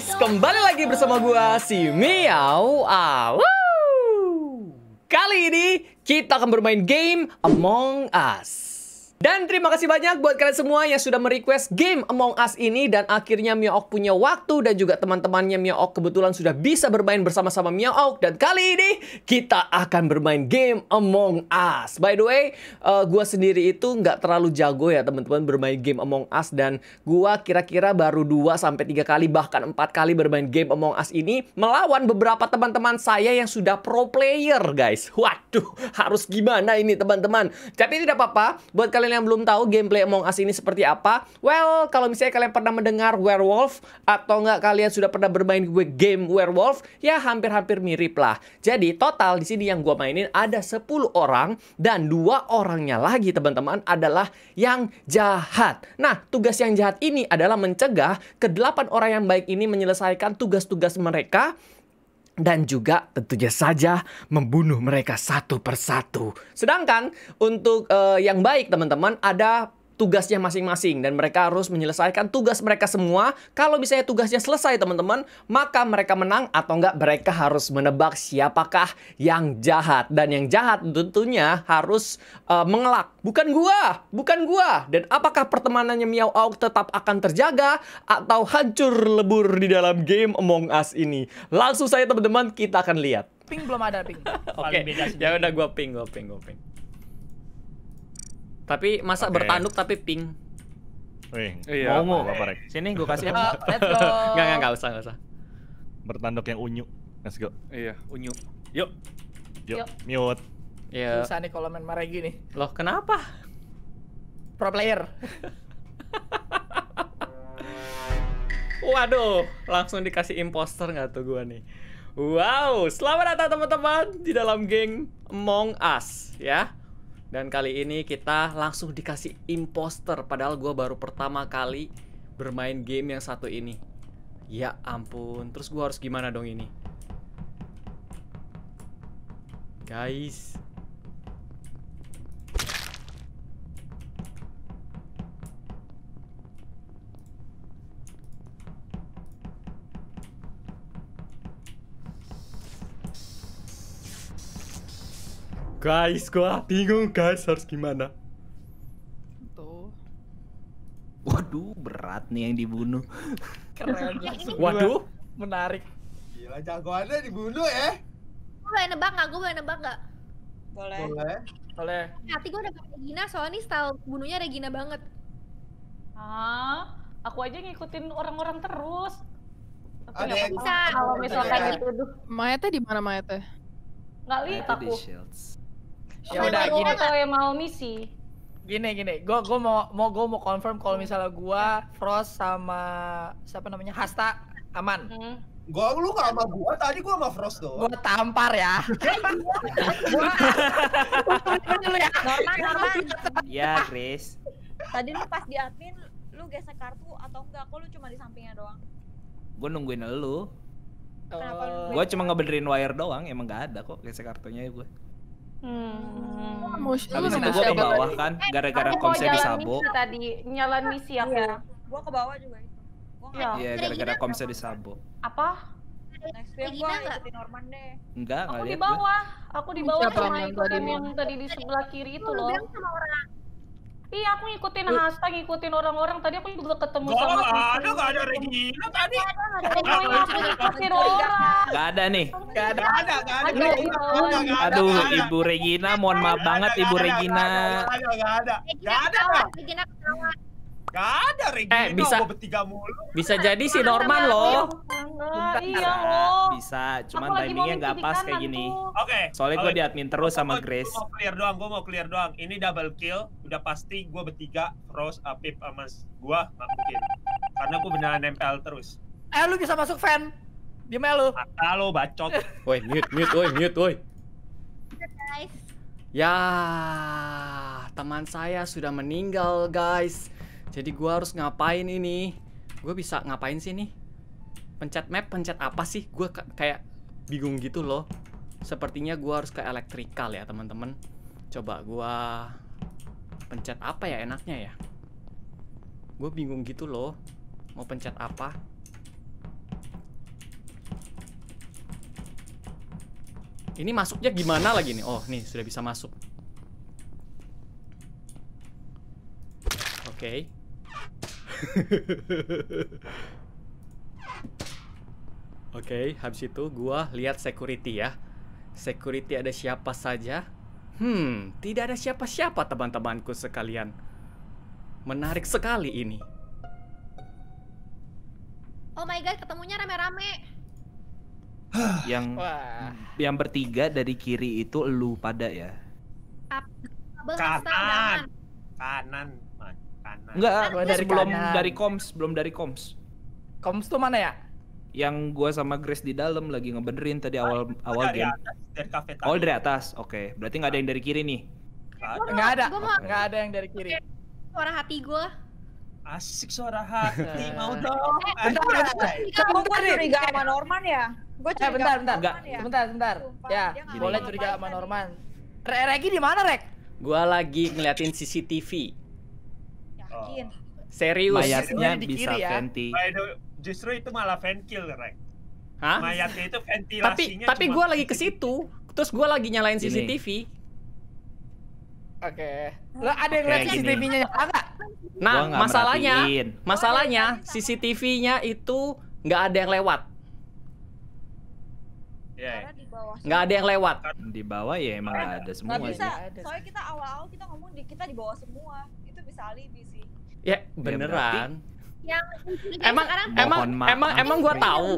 guys, kembali lagi bersama gua si Miao Aw. Kali ini kita akan bermain game Among Us. Dan terima kasih banyak buat kalian semua yang sudah merequest game Among Us ini dan akhirnya Miaok punya waktu dan juga teman-temannya Miaok kebetulan sudah bisa bermain bersama-sama Miaok dan kali ini kita akan bermain game Among Us. By the way, uh, gua sendiri itu nggak terlalu jago ya teman-teman bermain game Among Us dan gua kira-kira baru 2 sampai 3 kali bahkan 4 kali bermain game Among Us ini melawan beberapa teman-teman saya yang sudah pro player, guys. Waduh, harus gimana ini teman-teman? Tapi tidak apa-apa buat kalian kalian yang belum tahu gameplay Among Us ini seperti apa, well, kalau misalnya kalian pernah mendengar werewolf atau nggak kalian sudah pernah bermain game werewolf, ya hampir-hampir mirip lah. Jadi total di sini yang gue mainin ada 10 orang dan dua orangnya lagi teman-teman adalah yang jahat. Nah, tugas yang jahat ini adalah mencegah kedelapan orang yang baik ini menyelesaikan tugas-tugas mereka dan juga tentunya saja membunuh mereka satu persatu. Sedangkan untuk uh, yang baik teman-teman ada tugasnya masing-masing dan mereka harus menyelesaikan tugas mereka semua. Kalau misalnya tugasnya selesai teman-teman, maka mereka menang atau enggak mereka harus menebak siapakah yang jahat dan yang jahat tentunya harus uh, mengelak. Bukan gua, bukan gua. Dan apakah pertemanannya Miao Auk tetap akan terjaga atau hancur lebur di dalam game Among Us ini? Langsung saya teman-teman kita akan lihat. Ping belum ada ping. Oke. okay. Ya udah gua ping, gua ping, gua ping. Tapi masa okay. bertanduk tapi pink. Wih, iya, mau mau apa rek? Sini gue kasih. Let's go. Enggak enggak enggak usah enggak usah. Bertanduk yang unyu. Let's go. Iya, unyu. Yuk. Yuk, miot mute. Iya. Susah nih kalau main maregi gini Loh, kenapa? Pro player. Waduh, langsung dikasih imposter nggak tuh gua nih. Wow, selamat datang teman-teman di dalam geng Among Us ya. Dan kali ini kita langsung dikasih imposter Padahal gue baru pertama kali bermain game yang satu ini Ya ampun Terus gue harus gimana dong ini Guys Guys, gua bingung guys harus gimana. Tuh. Waduh, berat nih yang dibunuh. Keren Waduh, menarik. Gila jagoannya dibunuh ya. Gue boleh nebak gak? Gue boleh nebak gak? Boleh. Boleh. Boleh. Hati gue udah Regina, soalnya nih style bunuhnya Regina banget. Ah, aku aja ngikutin orang-orang terus. Aku Ada bisa. Kalau misalkan gitu. Mayatnya di mana mayatnya? Nggak lihat aku. Ya udah gini. Kalau yang mau misi. Gini gini, gua gua mau mau gua mau confirm kalau misalnya gua Frost sama siapa namanya Hasta aman. Hmm. Gua lu gak sama gua, tadi gua sama Frost doang. Ya. Gua tampar ya. gua. normal. ya. Iya, Chris. Tadi lu pas di admin lu gesek kartu atau enggak? Kok lu cuma di sampingnya doang? Gue nungguin lu. Kenapa uh, oh. gue cuma ngebenerin wire doang, emang gak ada kok gesek kartunya ya gue. Hmm. Emosional. Habis itu gue ke bawah kan, eh, gara-gara komsnya disabok. Tadi nyalan misi aku. Iya. Gue ke bawah juga itu. Iya, iya gara-gara komsnya sabo. Apa? Next time gue ikutin Norman deh. Enggak, enggak Aku di bawah. Aku di bawah sama ikutin yang tadi di sebelah kiri itu loh. Iya, aku ngikutin hashtag, ngikutin orang-orang. Tadi aku juga ketemu gak sama... Gak ada, gak ada Regina tadi. Gak ada, gak ada. Regina, ada orang. Gak ada nih. Gak ada, gak ada. Gak ada, ada. Aduh, Ibu Regina, mohon maaf banget Ibu Regina. Gak ada, gak ada. Gak ada, Regina ketawa. Gak ada Regino, eh, bisa, gua bertiga mulu. Bisa jadi si Norman loh. Bentar, iya lo. Bisa, cuman timingnya gak pas kayak gini. Oke. Okay. Soalnya okay. gue di admin terus sama Grace. Gue mau clear doang, gue mau clear doang. Ini double kill, udah pasti gue bertiga, Rose, Apip, sama gue, gak mungkin. Karena gue beneran nempel terus. Eh, lu bisa masuk fan. Diam aja lu. Mata lu bacot. woi, mute, mute, woi, mute, woi. Guys. Ya, teman saya sudah meninggal, guys. Jadi gue harus ngapain ini? Gue bisa ngapain sih nih? Pencet map, pencet apa sih? Gue kayak bingung gitu loh. Sepertinya gue harus ke elektrikal ya teman-teman. Coba gue pencet apa ya enaknya ya? Gue bingung gitu loh. Mau pencet apa? Ini masuknya gimana lagi nih? Oh, nih sudah bisa masuk. Oke. Okay. Oke, okay, habis itu gua lihat security ya. Security ada siapa saja? Hmm, tidak ada siapa-siapa teman-temanku sekalian. Menarik sekali ini. Oh my god, ketemunya rame-rame. yang Wah. yang bertiga dari kiri itu lu pada ya. Kanan. Kanan. Enggak, nah, dari belum kanan. dari Koms, belum dari Koms. Koms tuh mana ya? Yang gua sama Grace di dalam lagi ngebenerin tadi oh, awal awal dari game. Atas, dari Oh, dari atas. Oke, okay. berarti nggak ada yang dari kiri nih. Nggak ada. Nggak ada yang dari kiri. Suara hati gua. Asik suara hati, mau dong. Eh, eh, bentar, bentar. Kamu ya. curiga sama Norman ya? Gue curiga. Eh, bentar, bentar. Enggak. Ya. Bentar, bentar. Ya, boleh curiga sama Norman. Rek, Regi di mana, Rek? Gua lagi ngeliatin CCTV. Yakin. Serius. Mayatnya bisa ya. venti. Justru itu malah ventil, Rek. Hah? Mayatnya itu ventilasinya Tapi tapi gue lagi ke situ. Terus gue lagi nyalain Gini. CCTV. Oke. Okay. Lah ada yang lihat CCTV-nya nyala nggak? Nah, masalahnya, merhatiin. masalahnya CCTV-nya itu nggak ada yang lewat. Ya, ya. nggak ada yang lewat. Di bawah ya emang ada, semua. bisa. Soalnya kita awal-awal kita ngomong di, kita di bawah semua. Itu bisa alibi Ya, ya beneran. Ya, emang emang maaf. emang emang gua iya. tahu.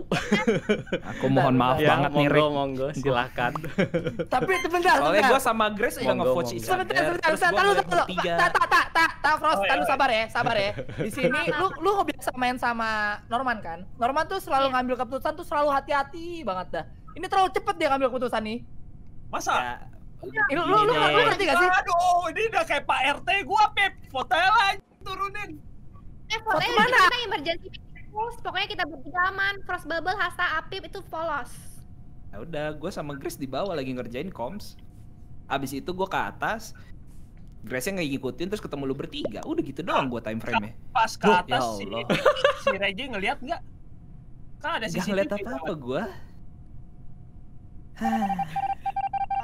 Aku mohon maaf ya, banget monggo, nih Rick. Monggo silakan. Tapi sebentar Soalnya gue sama Grace udah nge coach Sebentar sebentar sebentar lu dulu. Tak tak tak tak tak Frost, oh, iya, lu iya. sabar ya, sabar ya. Di sini lu lu biasa main sama Norman kan? Norman tuh selalu ngambil keputusan tuh selalu hati-hati banget dah. Ini terlalu cepet dia ngambil keputusan nih. Masa? Ya. Ini lu lu lu ngerti gak sih? Aduh, ini udah kayak Pak RT gua pep hotel aja turunin. Eh, fotonya mana? Kita emergency terus. Pokoknya kita bertiga aman. Cross bubble, Hasta, Apip itu polos. Ya udah, gue sama Grace di bawah lagi ngerjain comms. Abis itu gue ke atas. Grace-nya nggak ngikutin terus ketemu lu bertiga. Udah gitu doang gue time frame-nya. Pas ke atas ya si, si Reggie ngeliat nggak? Kan ada CCTV. Gak ngeliat apa-apa gue.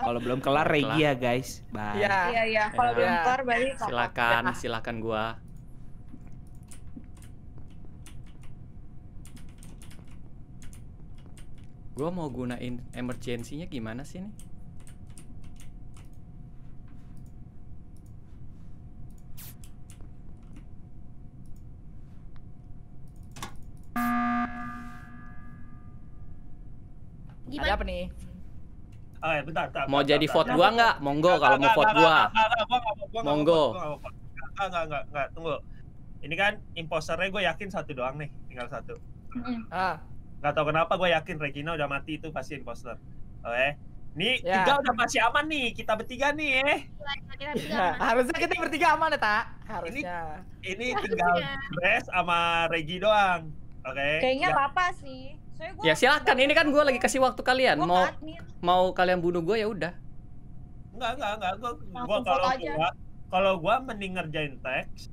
Kalau belum kelar Regia ya, guys. Bye. Iya, iya. iya. Kalau ya, belum kelar balik. Silakan, silakan gua. gue mau gunain emergensinya gimana sih nih? Gimana? Ada apa nih? Oh, ya, bentar, bentar, mau bentar, jadi vote gua nggak? Monggo kalau mau vote gua. Monggo. Enggak, enggak, enggak, tunggu. Ini kan imposternya gue yakin satu doang nih, tinggal satu. Ah. Gak tau kenapa gue yakin Regina udah mati itu pasti imposter. Oke. Nih ya. tiga udah pasti aman nih, kita bertiga nih ya. Kita ya. Harusnya kita bertiga aman ya, Tak? Harusnya. Ini, ini iya, Harusnya. tinggal Grace sama Regi doang. Oke. Okay. Kayaknya ya. apa sih. ya silahkan ini kan gue lagi kasih waktu kalian. mau mau kalian bunuh gue ya udah. Enggak, enggak, enggak. Gue gua kalau gua kalau gue mending ngerjain teks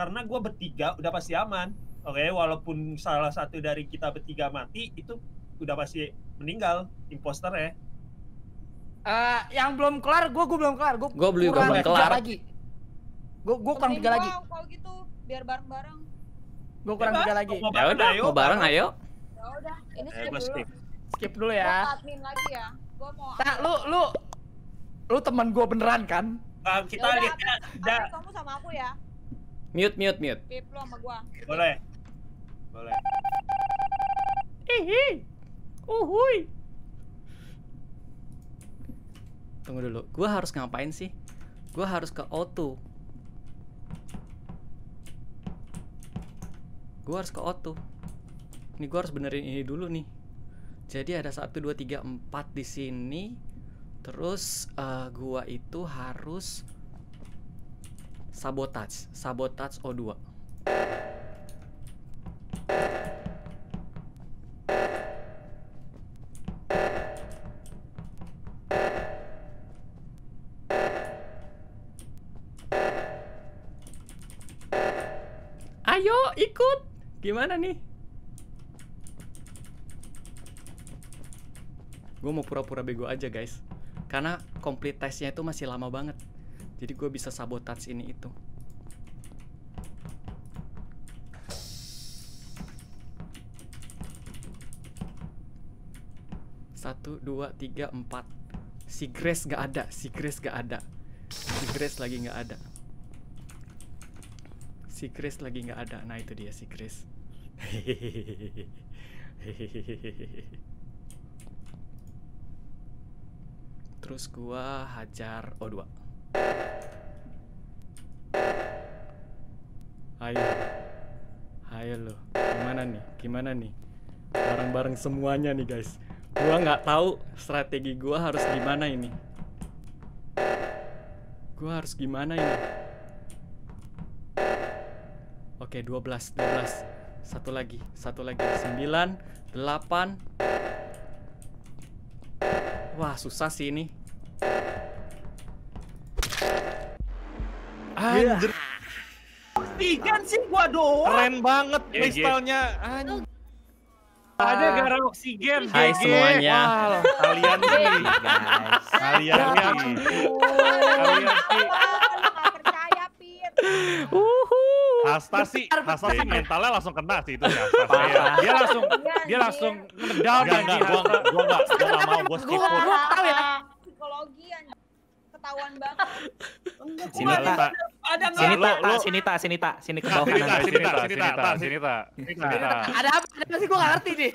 karena gue bertiga udah pasti aman oke okay, walaupun salah satu dari kita bertiga mati itu udah pasti meninggal imposter ya uh, yang belum kelar gue gue belum kelar gue gue belum kelar lagi gue gue kurang tiga lagi kalau gitu biar bareng bareng gue kurang tiga lagi ya udah mau bareng ayo ya udah ini eh, skip dulu skip dulu ya gua admin lagi ya Gue mau nah, lu lu lu teman gue beneran kan Uh, kita ya lihat kamu sama aku ya mute mute mute Pip, lu sama gua boleh boleh. Hihi. Uhuy. Tunggu dulu. Gua harus ngapain sih? Gua harus ke O2. Gua harus ke O2. Ini gua harus benerin ini dulu nih. Jadi ada 1 2 3 4 di sini. Terus uh, gua itu harus sabotage, sabotage O2. gimana nih? Gue mau pura-pura bego aja guys Karena complete testnya itu masih lama banget Jadi gue bisa sabotage ini itu Satu, dua, tiga, empat Si Grace gak ada Si Grace gak ada Si Grace lagi gak ada si Grace lagi gak ada nah itu dia si Grace Terus gua hajar O2. Ayo. Ayo lo. Gimana nih? Gimana nih? Bareng-bareng semuanya nih, guys. Gua gak tahu strategi gua harus gimana ini. Gua harus gimana ini? Oke, 12, 12. Satu lagi, satu lagi. Sembilan, delapan. Wah, susah sih ini. Anjir. Tiga sih gua doang. Keren banget kristalnya. Ada gara oksigen. Hai GG. semuanya. Wow, kalian sih. guys. Kalian sih, Kalian nih. Uh. Hasta sih, Hasta sih mentalnya langsung kena sih itu ya. Dia langsung iya, dia langsung iya. down enggak, enggak, gua enggak, gua enggak, gua enggak mau gua skip. Gua tau ya. Psikologi ketahuan banget. Enggak, g ada nggak? Sini tak, ta, sini tak, sini tak, sini ke bawah kanan. Sini tak, sini tak, sini tak, sini tak. Ada apa? Ada apa sih gue nggak ngerti nih.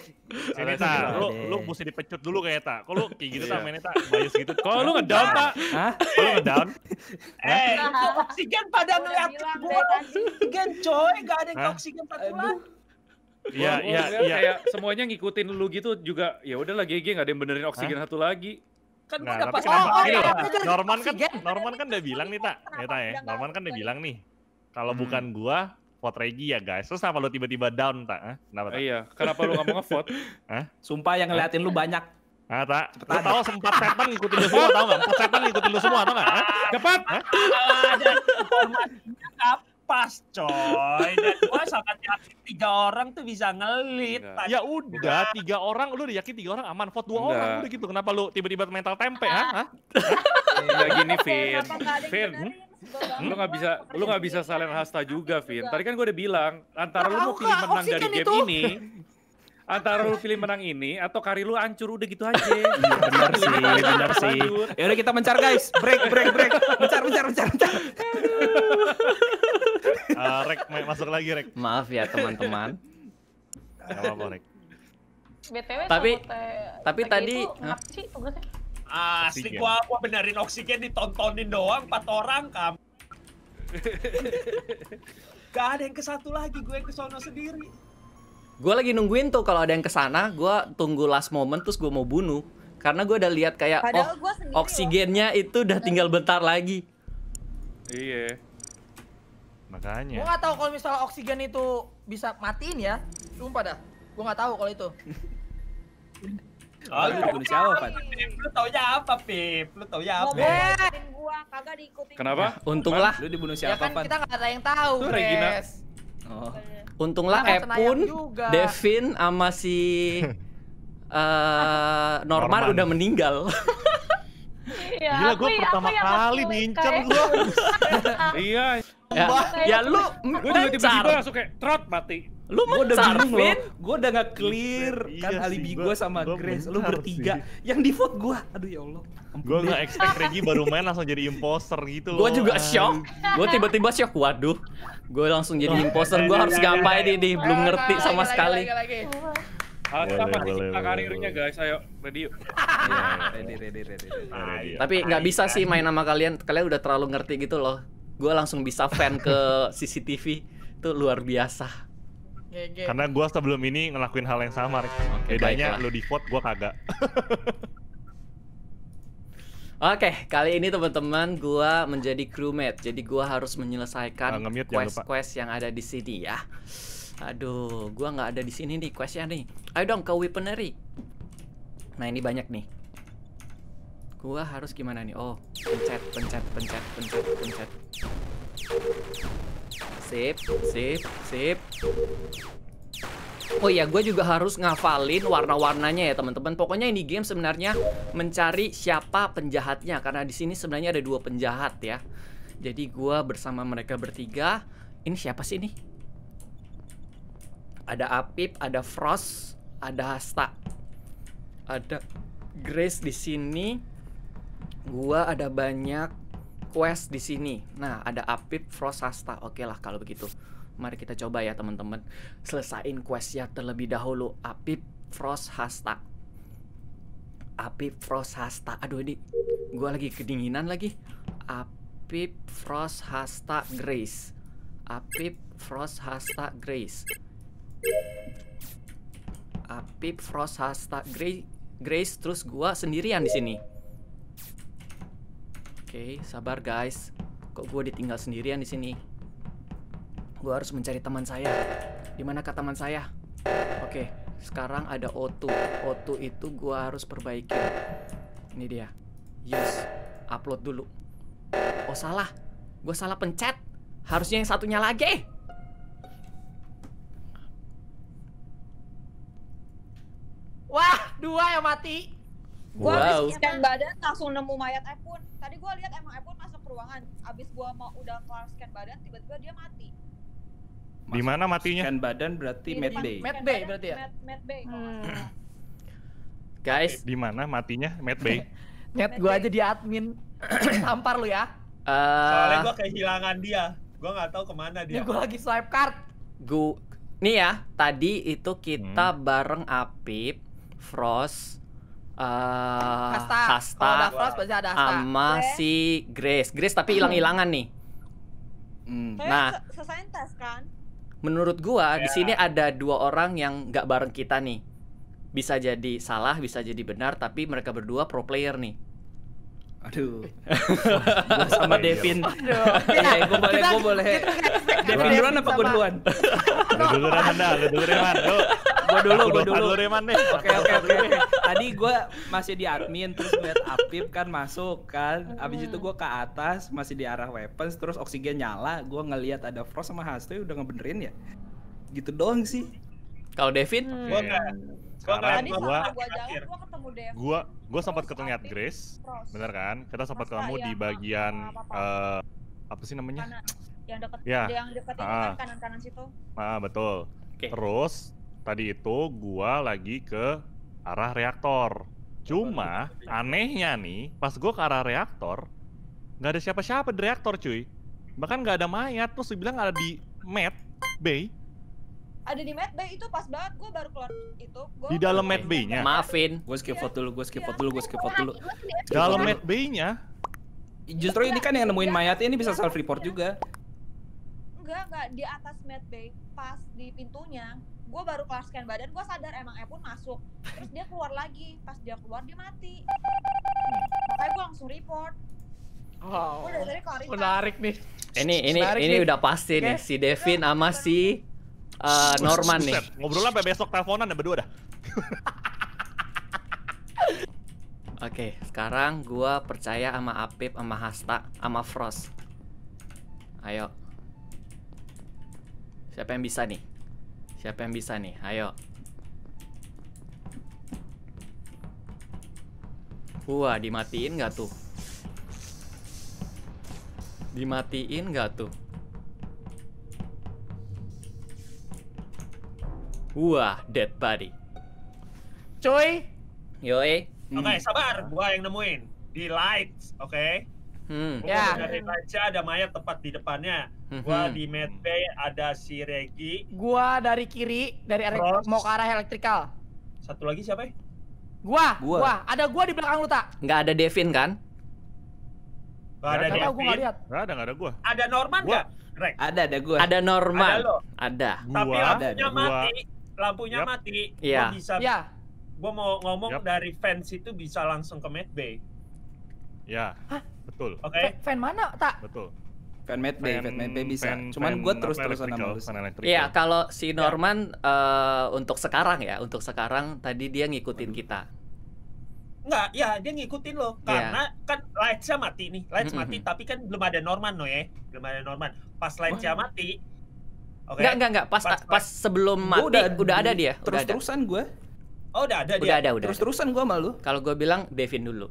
Sini tak, lu lu mesti dipecut dulu kayak tak. Kalau kayak gitu tak iya. mainnya tak, bias gitu. Kalau lu ngedown tak, kalau ngedown, eh oksigen pada ngeliatin gue oksigen coy, nggak ada oksigen patulan. Iya, iya, iya. Kayak semuanya ngikutin lu gitu juga. Ya udahlah GG gak ada yang benerin oksigen satu lagi kan nah, tapi kenapa oh, oh, ini ya, Norman kan Norman kan udah bilang nih tak ya tak ya Norman kan udah bilang nih kalau hmm. bukan gua vote Regi ya guys terus kenapa lu tiba-tiba down tak kenapa tak? iya kenapa lu nggak mau ngevote Hah? sumpah yang ngeliatin lu banyak Ah, tak. Lu tahu sempat setan ngikutin lu semua, tahu nggak? Sempat setan ngikutin lu semua, tahu nggak? Cepat. Cepat pas coy dan gue sangat yakin tiga orang tuh bisa ngelit iya. ya udah tiga orang lu udah yakin tiga orang aman vote dua orang udah gitu kenapa lu tiba-tiba mental tempe ah? ha? Enggak iya, gini Vin Vin hmm? lu nggak bisa lu nggak bisa iya, salin hasta juga Vin tadi kan gue udah bilang antara lu mau oh, pilih menang dari game ini antara lu pilih menang ini atau karir lu hancur udah gitu aja. benar sih, benar sih. Ya udah kita mencar guys. Break break break. Mencar mencar mencar mencar uh, Rek, masuk lagi Rek. Maaf ya teman-teman. apa BTW tapi te, tapi tadi Asli gua gua benerin oksigen ditontonin doang empat orang kam. Gak ada yang ke satu lagi, gue ke sono sendiri. Gue lagi nungguin tuh kalau ada yang kesana, sana, gue tunggu last moment terus gue mau bunuh. Karena gue udah lihat kayak Padahal oh, oksigennya loh. itu udah tinggal bentar lagi. Iya. Makanya. Gua enggak tahu kalau misalnya oksigen itu bisa matiin ya. Sumpah dah. Gua enggak tahu kalau itu. Oh, lu bukan siapa, Pak? Lu ya apa, Pip? Lu ya apa? Eh. gua kagak diikutin. Kenapa? Eh, untunglah. Lu dibunuh ya siapa, ya kan, Kita enggak ada yang tahu. Itu Regina. Oh. Untunglah Epun, Devin sama si uh, Norman, udah meninggal. Iya, gue ya, pertama kali nincer gue. Gitu. Iya. Ya, ya lu gue juga tiba-tiba langsung kayak trot mati. Lu mencar, Gue udah gak clear iya kan iya alibi gue sama gua Grace. Lu bertiga. Sih. Yang di vote gue. Aduh ya Allah. Gue gak expect Regi baru main langsung jadi imposter gitu. Gue juga shock. Gue tiba-tiba shock. Waduh. Gue langsung jadi imposter. Gue harus ngapain ini. Belum ngerti sama sekali. Alas apa sih karirnya guys, ayo ready yuk. Iya, ready, ready, ready. Tapi nggak bisa sih main nama kalian, kalian udah terlalu ngerti gitu loh gue langsung bisa fan ke CCTV itu luar biasa Karena gue sebelum ini ngelakuin hal yang sama, Okay, Bedanya lo di vote, gue kagak. Oke, okay, kali ini teman-teman gue menjadi crewmate, jadi gue harus menyelesaikan ah, quest-quest yang ada di sini ya. Aduh, gue nggak ada di sini nih questnya nih. Ayo dong ke weaponry. Nah ini banyak nih gua harus gimana nih oh pencet pencet pencet pencet pencet sip sip sip Oh iya, gue juga harus ngafalin warna-warnanya ya teman-teman. Pokoknya ini game sebenarnya mencari siapa penjahatnya karena di sini sebenarnya ada dua penjahat ya. Jadi gue bersama mereka bertiga. Ini siapa sih ini? Ada Apip, ada Frost, ada Hasta, ada Grace di sini gua ada banyak quest di sini. Nah, ada Apip Frosasta. Oke lah kalau begitu. Mari kita coba ya teman-teman. Selesain quest ya terlebih dahulu. Apip Frosasta. Apip Frosasta. Aduh ini gua lagi kedinginan lagi. Apip Frosasta Grace. Apip Frosasta Grace. Apip Frosasta Grace. Grace terus gua sendirian di sini. Oke, okay, sabar guys. Kok gue ditinggal sendirian di sini? Gue harus mencari teman saya. Di manakah teman saya? Oke, okay, sekarang ada O2. O2 itu gue harus perbaiki. Ini dia. Use. Upload dulu. Oh salah. Gue salah pencet. Harusnya yang satunya lagi. Wah, dua yang mati. Gue wow. habis scan badan langsung nemu mayat iPhone Tadi gue lihat emang iPhone masuk ke ruangan. Abis gue mau udah kelar scan badan, tiba-tiba dia mati. Di mana matinya? Scan badan berarti iya, med Bay. med Bay berarti ya? med Bay. Hmm. Guys, di mana matinya med Bay? Net gue aja di admin. Tampar lu ya. Uh... Soalnya gue kehilangan dia. Gue nggak tahu kemana dia. Gue lagi swipe card. Gue Nih ya, tadi itu kita hmm. bareng Apip, Frost, uh, Hasta. Hasta. Ah, oh, ada berarti Hasta. Sama si Grace. Grace tapi hmm. hilang-hilangan nih. Hmm. Nah, kan? Menurut gua yeah. di ya. sini ada dua orang yang nggak bareng kita nih. Bisa jadi salah, bisa jadi benar, tapi mereka berdua pro player nih. Aduh. sama iya. Devin. Aduh. Iya, gua boleh, gue boleh. Devin duluan apa gue duluan? Lu duluan Anda, lu duluan Reman. Gua dulu, gua dulu. duluan nih. Oke, oke, oke tadi gue masih di admin terus ngeliat Apip kan masuk kan. Abis itu gue ke atas masih di arah weapons terus oksigen nyala. Gue ngeliat ada Frost sama Hasto udah ngebenerin ya. Gitu doang sih. Kalau Devin? Hmm. Gue enggak. Gue tadi gua, gua, ketemu Devin. Gua gue sempat ketemu Apip, Grace. Bener kan? Kita sempat ketemu di bagian apa, Uh, eh, apa sih namanya? Kanan. Yang deket ya. yang ah. dekat itu kan kanan-kanan situ. Ah, betul. Okay. Terus tadi itu gua lagi ke arah reaktor. Cuma anehnya nih, pas gue ke arah reaktor, nggak ada siapa-siapa di reaktor cuy. Bahkan nggak ada mayat, terus dibilang ada di med bay. Ada di med bay itu pas banget gue baru keluar itu. Gua di dalam med bay-nya. Maafin, gue skip foto dulu, gue skip foto dulu, gue skip foto iya, dulu. Dalam med bay-nya. Justru ini kan yang nemuin iya, mayatnya ini bisa iya, self report juga. Enggak, enggak di atas med bay, pas di pintunya gue baru kelar scan badan gue sadar emang Epun masuk terus dia keluar lagi pas dia keluar dia mati makanya gue langsung report Wow. Menarik nih. Ini ini Menarik ini nih. udah pasti okay. nih si Devin sama si uh, Norman nih. Ngobrol sampai besok teleponan ya berdua dah. Oke, okay, sekarang gua percaya sama Apip, sama Hasta, sama Frost. Ayo. Siapa yang bisa nih? Siapa yang bisa nih? Ayo. Wah, dimatiin gak tuh? Dimatiin gak tuh? Wah, dead body. Coy. Yoi. Oke, okay, hmm. sabar. Gua yang nemuin. Di lights, oke? Okay? Hmm. ya. Dari Raja ada mayat tepat di depannya. Hmm. Gua hmm. di Mete ada si Regi. Gua dari kiri dari arah mau ke arah elektrikal. Satu lagi siapa ya? Gua, gua. Gua. Ada gua di belakang lu, Tak. Enggak ada Devin kan? Gak ada Devin. Gua gak lihat. Gak ada, gak ada gua. Ada Norman gua. gak? Ada, ada gua. Ada Norman. Ada Ada. Tapi lampunya ada, mati. Gua. Lampunya yep. mati. Iya. bisa yeah. Gua mau ngomong yep. dari fans itu bisa langsung ke Mad Bay. Ya. Betul. Oke. Okay. Fan mana, Tak? Betul. Fan Mad Bay, Fan Mad Bay bisa. Fan, Cuman gue terus-terusan sama lu. Iya, kalau si ya. Norman ya. uh, untuk sekarang ya, untuk sekarang tadi dia ngikutin kita. Enggak, ya dia ngikutin loh iya. karena yeah. kan lights mati nih. Lights mm -hmm. mati tapi kan belum ada Norman no ya. Belum ada Norman. Pas lights mati Okay. Enggak, enggak, enggak. Pas pas, pas sebelum mati gua udah, udah ada dia. Terus-terusan gue. Oh, udah ada udah dia. Udah ada, udah. Terus-terusan gue malu. Kalau gue bilang Devin dulu.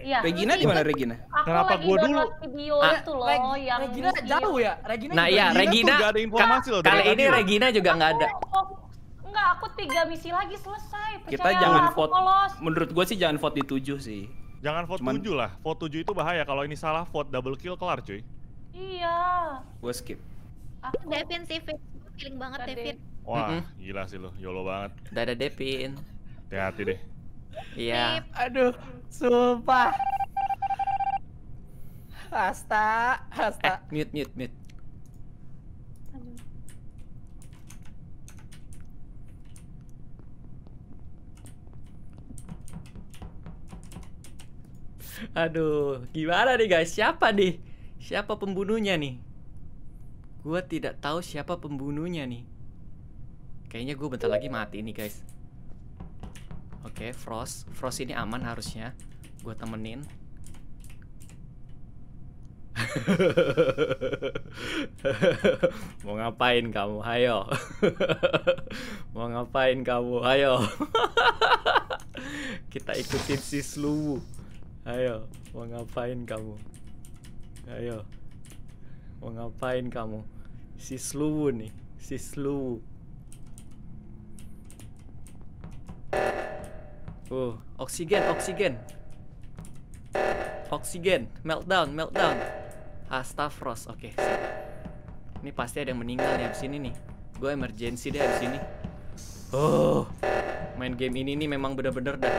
Iya. Regina di mana Regina? Kenapa gua dulu? Video ah, itu loh Reg yang Regina jauh ya? Regina Nah, iya, Regina. Enggak ada informasi loh. Kali ini Regina juga nggak ada. Enggak, aku tiga misi lagi selesai. Kita jangan vote. Menurut gua sih jangan vote di tujuh sih. Jangan vote Cuman... tujuh lah. Vote tujuh itu bahaya. Kalau ini salah vote double kill kelar, cuy. Iya. Gue skip. Aku Devin sih, feeling banget Devin. Wah, gila sih lo. Yolo banget. Dada Devin. Hati-hati deh. Iya. Aduh, sumpah. Hasta, hasta. Eh, mute, mute, mute. Aduh, gimana nih guys? Siapa nih? Siapa pembunuhnya nih? Gua tidak tahu siapa pembunuhnya nih. Kayaknya gue bentar lagi mati nih guys. Oke, okay, Frost. Frost ini aman harusnya. Gue temenin. Mau ngapain kamu? Hayo. Mau ngapain kamu? Hayo. Kita ikutin si Sluwu. Ayo, mau ngapain kamu? Ayo. Mau ngapain kamu? Si Sluwu nih, si Sluwu. Uh, oksigen, oksigen. Oksigen, meltdown, meltdown. Hasta frost, oke. Okay, ini pasti ada yang meninggal nih abis nih. Gue emergency deh abis ini. Oh, main game ini nih memang bener-bener dah.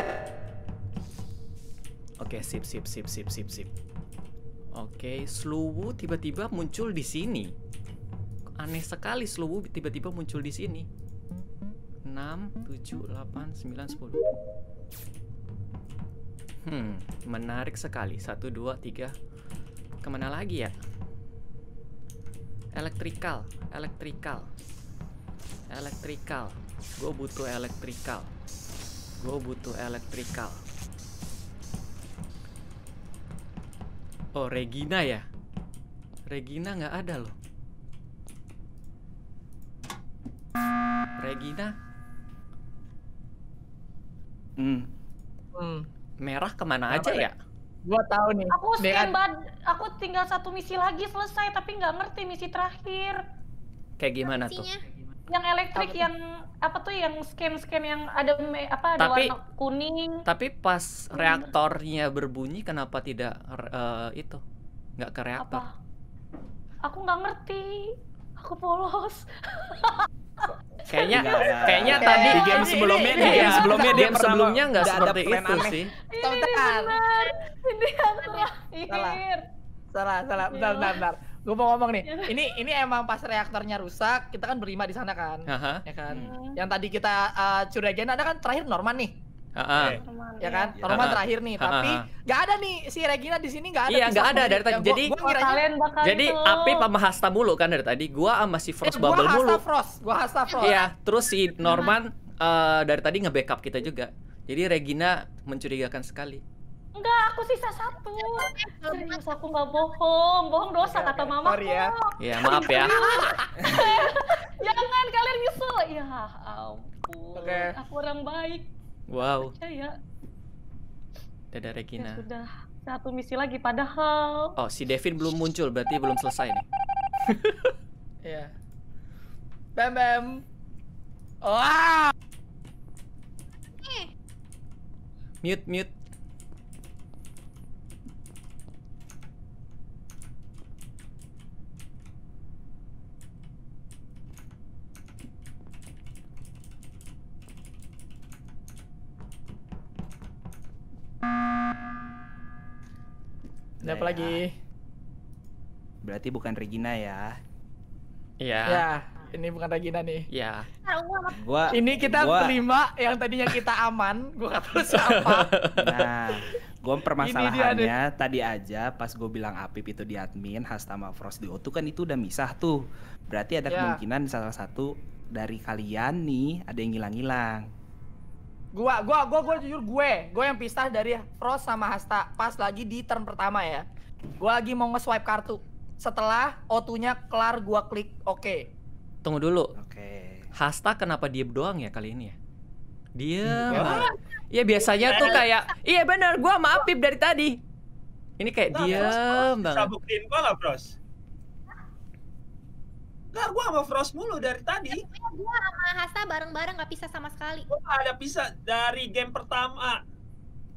Oke, okay, sip, sip, sip, sip, sip, sip. Oke, okay, Sluwu tiba-tiba muncul di sini. Aneh sekali Sluwu tiba-tiba muncul di sini. 6, 7, 8, 9, 10. Hmm, menarik sekali. Satu, dua, tiga. Kemana lagi ya? Elektrikal, elektrikal, elektrikal. Gue butuh elektrikal. Gue butuh elektrikal. Oh, Regina ya? Regina nggak ada loh. Regina Hmm. Hmm. Merah kemana Kenapa aja ya? Gua tahu nih. Aku standby. aku tinggal satu misi lagi selesai tapi nggak ngerti misi terakhir. Kayak gimana Misinya? tuh? yang elektrik yang apa tuh yang scan scan yang ada me, apa ada tapi, warna kuning tapi pas reaktornya berbunyi kenapa tidak uh, itu nggak ke reaktor apa? aku nggak ngerti aku polos kayaknya iya, iya, iya. kayaknya tadi di game sebelumnya di game sebelumnya dia sebelumnya nggak seperti itu sih. Ini benar Ini terakhir. Salah, salah. salah, benar, benar. Gue mau ngomong nih. Ini ini emang pas reaktornya rusak, kita kan berlima di sana kan. Ya kan. Yang tadi kita eh, curiga, ada kan terakhir Norman nih. Uh-huh. Ya kan? Norman iya. terakhir nih, tapi nggak ada nih si Regina di sini nggak ada. Iya, nggak ada dari ya, tadi. jadi gua, gua kalian bakal Jadi itu. Apip Hasta mulu kan dari tadi. Gua sama si Frost eh, Bubble mulu. Gua Frost, gua Hasta Frost. Iya, terus si nah. Norman uh, dari tadi nge-backup kita juga. Jadi Regina mencurigakan sekali. Enggak, aku sisa satu. Serius aku nggak bohong. Bohong dosa okay, kata mama. Sorry ya. Iya, maaf ya. Jangan kalian nyusul. Ya ampun. Okay. Aku orang baik. Wow. Percaya. Dadah ya Regina. Ya sudah satu misi lagi padahal. Oh, si Devin belum muncul berarti belum selesai nih. Iya. bam bam. Wow. Eh. Mute mute. Ada apa lagi? Nah, berarti bukan Regina ya? Iya. Ya, ini bukan Regina nih. Iya. Gua Ini kita gua... kelima yang tadinya kita aman, gua kata tahu siapa. Nah, gue permasalahannya tadi aja pas gua bilang Apip itu di admin, Hastama Frost di Otu kan itu udah misah tuh. Berarti ada ya. kemungkinan salah satu dari kalian nih ada yang hilang-hilang Gua, gua, gua, gua jujur gue, gue yang pisah dari Frost sama Hasta pas lagi di turn pertama ya. Gua lagi mau nge-swipe kartu. Setelah otunya kelar, gua klik oke. Okay. Tunggu dulu. Oke. Okay. Hasta kenapa diem doang ya kali ini ya? Diem. Iya biasanya tuh kayak, iya bener, gua maaf pip dari tadi. Ini kayak nah, diem banget. Bisa buktiin gua gak, Bros? Enggak, gue sama Frost mulu dari tadi. Iya, gua gue sama Hasta bareng-bareng gak bisa sama sekali. Gue gak ada pisah dari game pertama.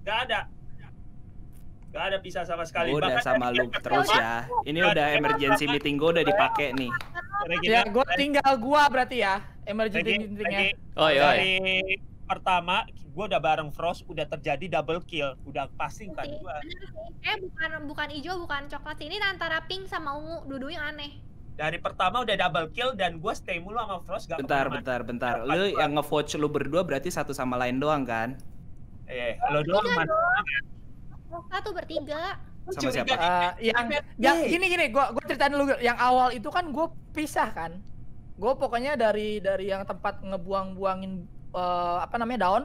Gak ada. Gak ada bisa sama sekali. Gue ya. udah sama lu terus ya. Ini udah emergency meeting gue udah dipakai nih. Ya gue tinggal gue berarti ya. Emergency meetingnya. Oh iya. Dari pertama gue udah bareng Frost udah terjadi double kill udah passing kan gue eh bukan bukan hijau bukan coklat ini antara pink sama ungu Dudunya aneh dari pertama udah double kill dan gue stay mulu sama Frost gak Bentar, bentar, bentar. Lu yang ngevote lu berdua berarti satu sama lain doang kan? Eh, lu lo doang Lo iya Satu bertiga. Sama siapa? Uh, yang, yang gini gini, gue gua ceritain dulu yang awal itu kan gue pisah kan. Gue pokoknya dari dari yang tempat ngebuang-buangin uh, apa namanya daun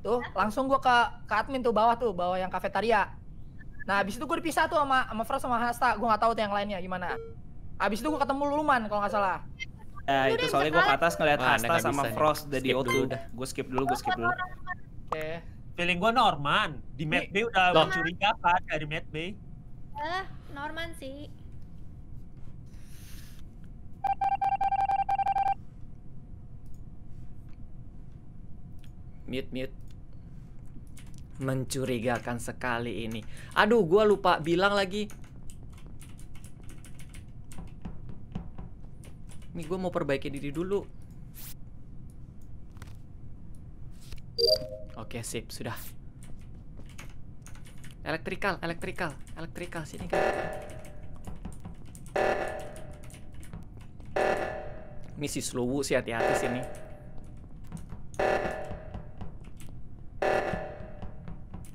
tuh langsung gue ke ke admin tuh bawah tuh bawah yang kafetaria nah abis itu gue dipisah tuh sama sama Frost sama Hasta gue nggak tahu tuh yang lainnya gimana Abis itu gue ketemu Luluman kalau nggak salah. Ya, itu soalnya gue ke atas ngeliat ah, Asta sama Frost ya. dari O2. Gue skip dulu, gue skip dulu. Oke. Feeling gue Norman. Di Mad iya. Bay udah mencuri mencurigakan dari Mad Bay. Eh, Norman sih. Mute, mute. Mencurigakan sekali ini. Aduh, gue lupa bilang lagi Ini gue mau perbaiki diri dulu. Oke, sip, sudah. Elektrikal, elektrikal, elektrikal sini kan. Ini slow sih hati-hati sini.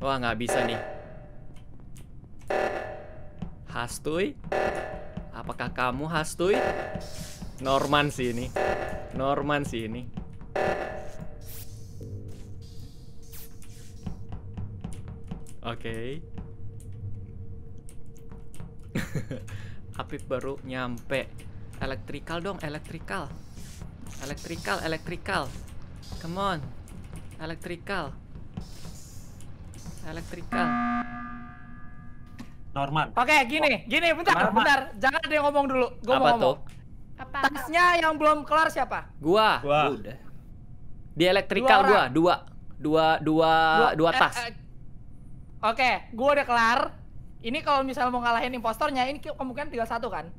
Wah, nggak bisa nih. Hastui, Apakah kamu Hastui? Norman sih ini. Norman sih ini. Oke. Okay. Apip baru nyampe. Elektrikal dong, elektrikal. Elektrikal, elektrikal. Come on. Elektrikal. Elektrikal. Norman. Oke, okay, gini, gini, bentar, Norman. bentar. Jangan ada yang ngomong dulu. Gua Apa mau ngomong. Tuh? Tasnya yang belum kelar siapa? Gua. Gua. Udah. Di elektrikal gua, dua. Dua, dua, dua, dua eh, tas. Eh, eh. Oke, okay, gua udah kelar. Ini kalau misalnya mau ngalahin impostornya, ini kemungkinan tinggal satu kan?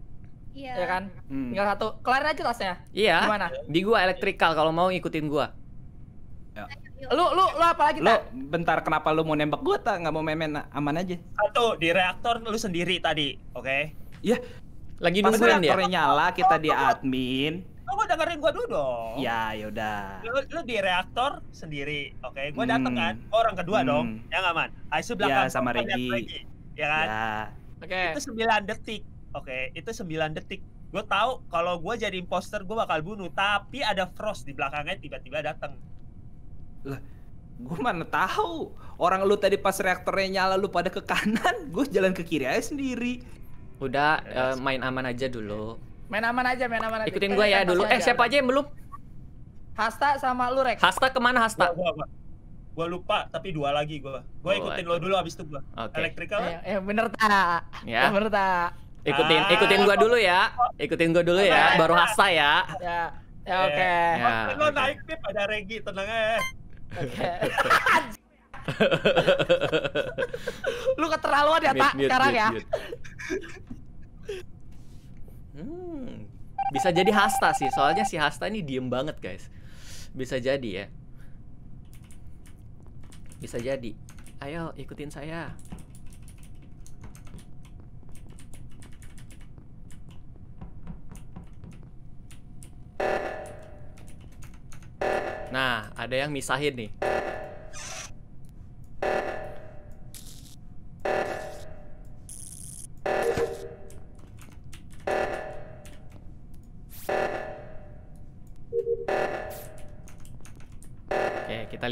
Iya. Ya kan? Hmm. Tinggal satu. Kelar aja tasnya. Iya. Gimana? Di gua elektrikal kalau mau ngikutin gua. Ya. Lu lu lu apa lagi? Lu tak? bentar kenapa lu mau nembak gua tak nggak mau main-main aman aja. Satu di reaktor lu sendiri tadi, oke? Okay? Iya. Lagi Pas nungguin ya? Pas nyala kita di admin. Lo mau dengerin gue dulu dong. Iya, ya, yaudah. Lu, lu di reaktor sendiri, oke? Okay? Gua hmm. dateng kan, oh, orang kedua hmm. dong. Ya aman. man? Aisu ah, belakang. Ya, sama Regi. Regi. Ya kan? Ya. Oke. Okay. Itu 9 detik, oke? Okay? Itu 9 detik. Gue tahu kalau gue jadi imposter gue bakal bunuh, tapi ada Frost di belakangnya tiba-tiba datang. Lah, gue mana tahu orang lu tadi pas reaktornya nyala lu pada ke kanan gue jalan ke kiri aja sendiri Udah uh, main aman aja dulu. Main aman aja, main aman aja. Ikutin gue ya dulu. Eh siapa aja yang belum? Hasta sama lu Rek Hasta kemana Hasta? Gua, gua, gua. gua lupa, tapi dua lagi gua. Gua oh, ikutin lo dulu abis itu gua. Okay. Elektrikal. Eh, eh bener tak? Ya. Eh, bener tak? Ikutin, ah, ikutin gua dulu ya. Ikutin gua dulu ya, baru Hasta ya. Ya. ya oke. Okay. Eh, ya, lo naik nih ada Regi, tenang aja. Oke. lu keterlaluan ya, Tak, sekarang ya. hmm. Bisa jadi Hasta sih, soalnya si Hasta ini diem banget, guys. Bisa jadi ya. Bisa jadi. Ayo ikutin saya. Nah, ada yang misahin nih.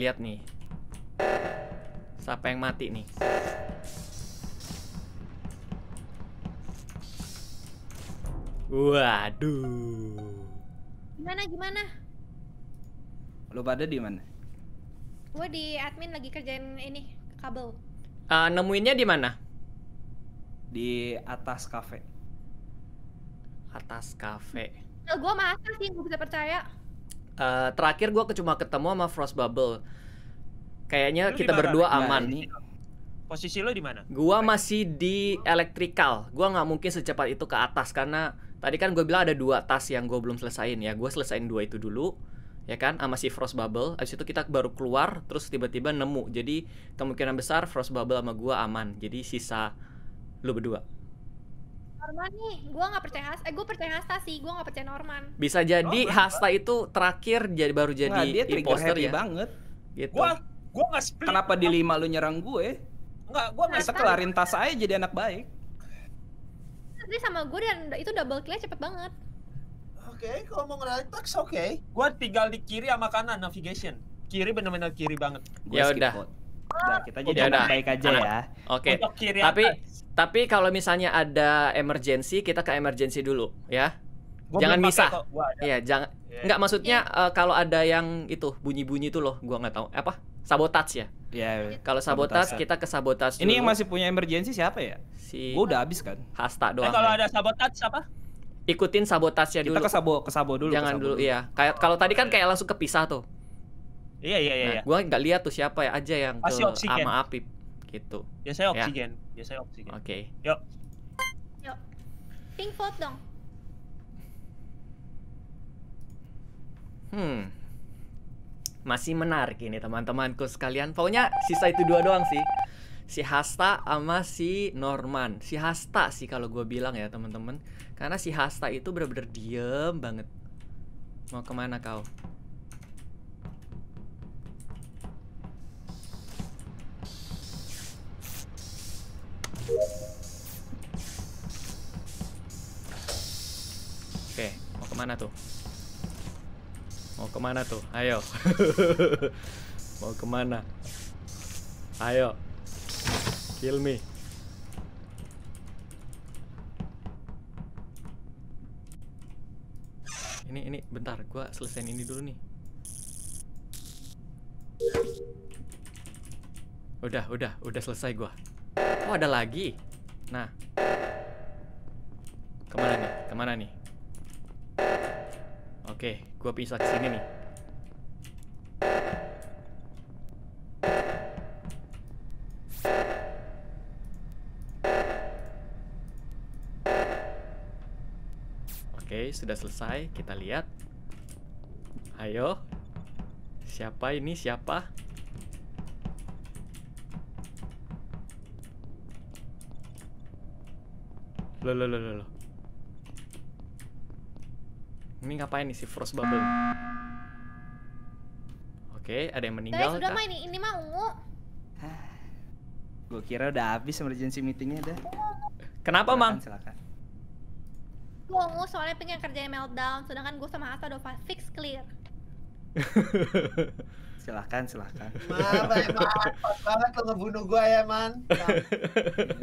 lihat nih. Siapa yang mati nih? Waduh. Gimana gimana? lo pada di mana? Gue di admin lagi kerjain ini kabel. Uh, nemuinnya di mana? Di atas kafe. Atas kafe. Nah, gue masa sih gue bisa percaya. Eh, terakhir gue cuma ketemu sama Frost Bubble kayaknya lu kita dimana? berdua aman nah, ini... posisi lo di mana gua masih di electrical gua nggak mungkin secepat itu ke atas karena tadi kan gue bilang ada dua tas yang gue belum selesaiin ya gue selesaiin dua itu dulu ya kan sama si Frost Bubble abis itu kita baru keluar terus tiba-tiba nemu jadi kemungkinan besar Frost Bubble sama gue aman jadi sisa lu berdua Norman nih, gue nggak percaya Hasta. Eh, gue percaya Hasta sih, gue nggak percaya Norman. Bisa jadi oh, Hasta itu terakhir jadi baru jadi nah, dia imposter ya. banget. Gitu. Gua gua gak split. Kenapa di lima lu nyerang gue? Enggak, gue nggak Kita kelarin tas aja jadi anak baik. Tadi sama gue dan itu double kill cepet banget. Oke, okay, kalau mau ngelarin tax oke. Okay. Gue tinggal di kiri sama kanan navigation. Kiri bener-bener kiri banget. Ya udah. Nah, kita jadi ya anak baik aja ya. Oke. Okay. Tapi atas tapi kalau misalnya ada emergency, kita ke emergency dulu ya. Gua jangan misah. Iya, jangan iya. yeah. nggak maksudnya yeah. Iya. uh, kalau ada yang itu bunyi-bunyi itu loh, gua nggak tahu apa sabotase ya. Iya. Yeah, kalau sabotase kita ke sabotase. Ini yang masih punya emergency siapa ya? Si Gua udah habis kan. Hasta eh, doang. Nah, kalau ada sabotase siapa? Ikutin sabotasnya dulu. Kita ke sabo ke sabo dulu. Jangan dulu, iya. Kayak kalau tadi kan kayak langsung kepisah tuh. Iya iya iya, nah, iya. gua nggak lihat tuh siapa ya aja yang ke sama Apip. Gitu. saya ya. oksigen. Ya. saya oksigen. Oke. Okay. Yuk. Yuk. Pink vote dong. Hmm. Masih menarik ini teman-temanku sekalian. Pokoknya sisa itu dua doang sih. Si Hasta sama si Norman. Si Hasta sih kalau gue bilang ya teman-teman. Karena si Hasta itu bener-bener diem banget. Mau kemana kau? kemana tuh? Mau kemana tuh? Ayo. Mau kemana? Ayo. Kill me. Ini ini bentar, gua selesaiin ini dulu nih. Udah, udah, udah selesai gua. Oh, ada lagi. Nah. Kemana nih? Kemana nih? Oke, gua pisah ke sini nih. Oke, sudah selesai. Kita lihat. Ayo. Siapa ini? Siapa? Loh, loh, loh, loh. Ini ngapain nih si Frost Bubble? Oke, ada yang meninggal. Guys, udah mah ini ini mah ungu. Gue kira udah habis emergency meetingnya dah. Kenapa, silakan, Mang? Silakan. Gue ungu soalnya pengen kerjain meltdown, sedangkan gue sama Asa udah fix clear. Silakan, silahkan. Maaf, maaf, banget lo ngebunuh gue ya, Man.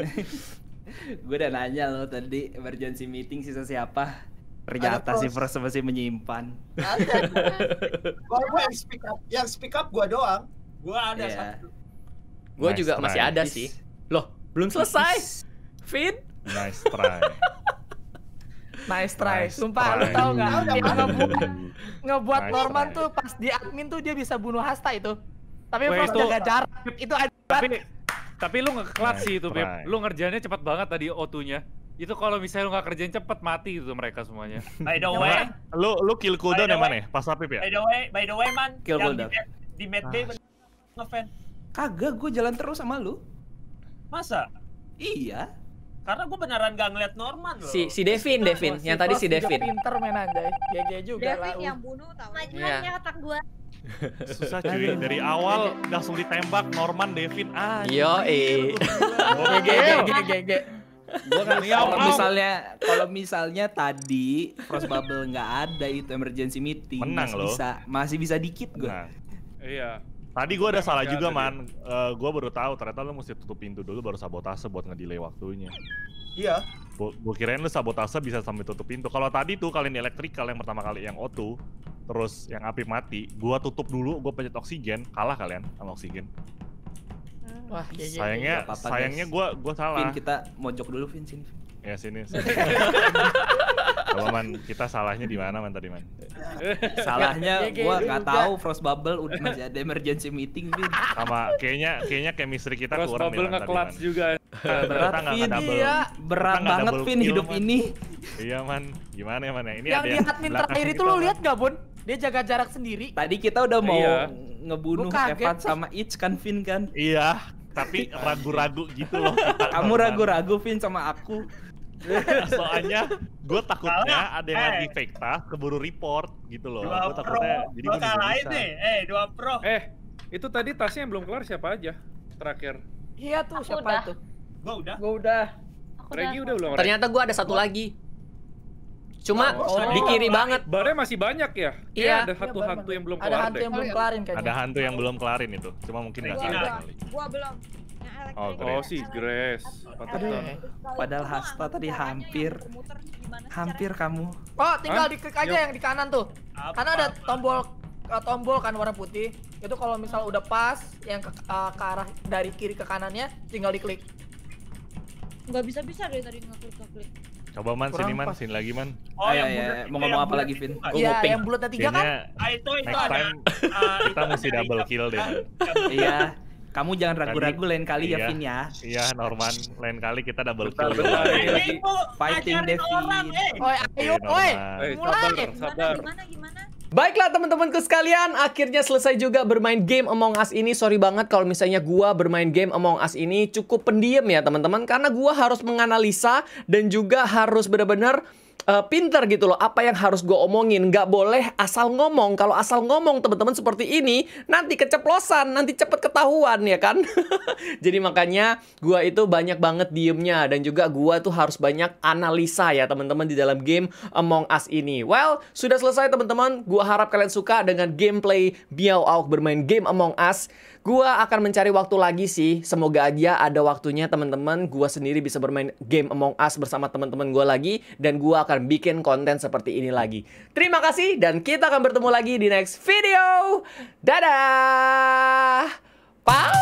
gue udah nanya lo tadi emergency meeting sisa siapa. Ternyata si Frost masih menyimpan. Gua gue yang speak up, yang speak up gue doang. Gue ada yeah. satu. Gue nice juga try. masih ada sih. Loh, belum selesai. Finn. Nice try. Nice try, nice sumpah try. lu tau gak? ngebuat, ngebuat nice Norman try. tuh pas di admin tuh dia bisa bunuh Hasta itu. Tapi Weh, Frost itu, jaga jarak, itu aja. Tapi, tapi lu ngeklat nice sih itu, Beb. Lu ngerjainnya cepat banget tadi O2-nya. Itu kalau misalnya lu gak kerjain cepet mati itu mereka semuanya. By the way, lu lu kill cooldown yang mana ya? Pas Apip ya? By the way, by the way man, kill yang cooldown. di Mad ah. Bay ah. ngefan. Kagak, gue jalan terus sama lu. Masa? Iya. Karena gue beneran gak ngeliat Norman loh. Si si Devin, Devin. yang si tadi si Devin. Pinter main aja. GG juga Devin lah. Devin yang bunuh tau. Majuannya yeah. otak gue. Susah cuy, dari awal langsung ditembak Norman, Devin. Ah, yo eh. GG, GG, GG. Gua kan kalau misalnya kalau misalnya tadi Frost Bubble nggak ada itu emergency meeting Menang masih loh. bisa masih bisa dikit gue. Nah. Iya. Tadi gue ada Menang salah juga, Man. Uh, eh, gue baru tahu ternyata lo mesti tutup pintu dulu baru sabotase buat ngedelay waktunya. Iya. gua, kirain lu sabotase bisa sampai tutup pintu. Kalau tadi tuh kalian elektrikal yang pertama kali yang oto terus yang api mati, gua tutup dulu, gua pencet oksigen, kalah kalian sama oksigen. Wah, ya, ya, Sayangnya apa -apa, sayangnya gue gua salah. Vin kita mojok dulu Vin sini. Ya sini. sini. Coba man, kita salahnya di mana man tadi man? salahnya iya, gue gitu. nggak tahu Frost Bubble udah masih ada emergency meeting Vin. Sama kayaknya kayaknya chemistry kita Frost kurang Bubble ngeklats juga. berat Vin, iya. Berat kita banget Vin hidup man. ini. Iya man, gimana ya man ya? Ini yang ada di admin terakhir itu lo lihat gak bun? Dia jaga jarak sendiri. Tadi kita udah mau iya. ngebunuh Evan sama Itch kan Vin kan? Iya, tapi ragu-ragu gitu loh. Kamu ragu-ragu Vin sama aku. Soalnya gue takutnya ada yang hey. lagi fakta keburu report gitu loh. gue takutnya jadi gue kalahin nih. Eh, dua pro. Eh, itu tadi tasnya yang belum kelar siapa aja terakhir? Iya tuh aku siapa udah. tuh? Gue udah. Gue udah. Regi udah belum? Ternyata gue ada satu lagi. Cuma oh, di kiri oh, banget. Barnya masih banyak ya? Iya. Ya, ada hantu-hantu yang belum kelarin. Ada hantu yang belum kelarin kayaknya. Ada hantu yang belum kelarin itu. Cuma mungkin nggak sadar Gua belum. Oh, oh si Grace. Aduh, eh, padahal Hasta tadi hampir hampir kamu. Oh, tinggal diklik aja yang di kanan tuh. Karena ada tombol eh, tombol kan warna putih. Itu kalau misal udah pas yang ke, uh, ke arah dari kiri ke kanannya tinggal diklik. Nggak bisa-bisa dari tadi ngeklik-klik. Coba man, Kurang sini man, pas. sini lagi man. Oh, ya Ya, mau eh, ngomong apa lagi, Vin? Iya, yang bulat tiga kan? Ah, itu itu next time uh, kita mesti double kill deh. Iya. Kamu jangan ragu-ragu lain kali ya, iya. Vin ya. Iya, Norman, lain kali kita double kill. Iya. Fighting Devi. Eh. Oi, ayo, oi. Mulai. Gimana, Gimana gimana? Baiklah teman-temanku sekalian, akhirnya selesai juga bermain game Among Us ini. Sorry banget kalau misalnya gua bermain game Among Us ini cukup pendiam ya teman-teman karena gua harus menganalisa dan juga harus benar-benar uh, pinter gitu loh apa yang harus gue omongin nggak boleh asal ngomong kalau asal ngomong teman-teman seperti ini nanti keceplosan nanti cepet ketahuan ya kan jadi makanya gue itu banyak banget diemnya dan juga gue tuh harus banyak analisa ya teman-teman di dalam game Among Us ini well sudah selesai teman-teman gue harap kalian suka dengan gameplay Biao Auk bermain game Among Us Gua akan mencari waktu lagi sih. Semoga aja ada waktunya teman-teman gua sendiri bisa bermain game Among Us bersama teman-teman gua lagi dan gua akan bikin konten seperti ini lagi. Terima kasih dan kita akan bertemu lagi di next video. Dadah. Pau.